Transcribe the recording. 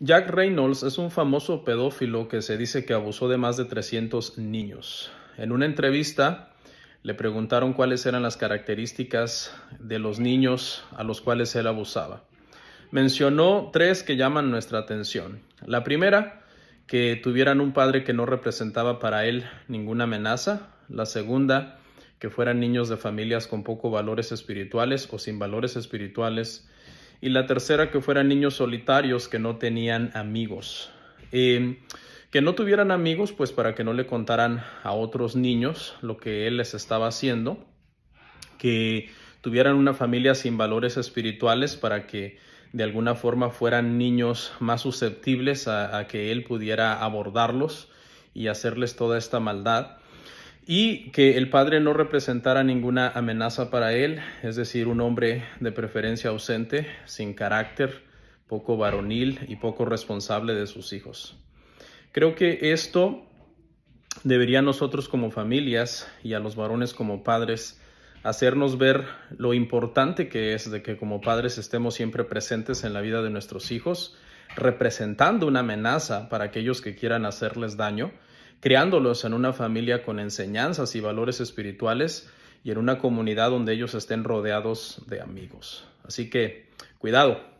Jack Reynolds es un famoso pedófilo que se dice que abusó de más de 300 niños. En una entrevista le preguntaron cuáles eran las características de los niños a los cuales él abusaba. Mencionó tres que llaman nuestra atención. La primera, que tuvieran un padre que no representaba para él ninguna amenaza. La segunda, que fueran niños de familias con poco valores espirituales o sin valores espirituales y la tercera que fueran niños solitarios que no tenían amigos. Eh, que no tuvieran amigos, pues para que no le contaran a otros niños lo que él les estaba haciendo, que tuvieran una familia sin valores espirituales para que de alguna forma fueran niños más susceptibles a que él pudiera abordarlos y hacerles toda esta maldad y que el padre no representara ninguna amenaza para él, es decir, un hombre de preferencia ausente, sin carácter, poco varonil y poco responsable de sus hijos. Creo que esto debería nosotros como familias y a los varones como padres hacernos ver lo importante que es de que como padres estemos siempre presentes en la vida de nuestros hijos, representando una amenaza para aquellos que quieran hacerles daño criándolos en una familia con enseñanzas y valores espirituales y en una comunidad donde ellos estén rodeados de amigos. Así que, cuidado,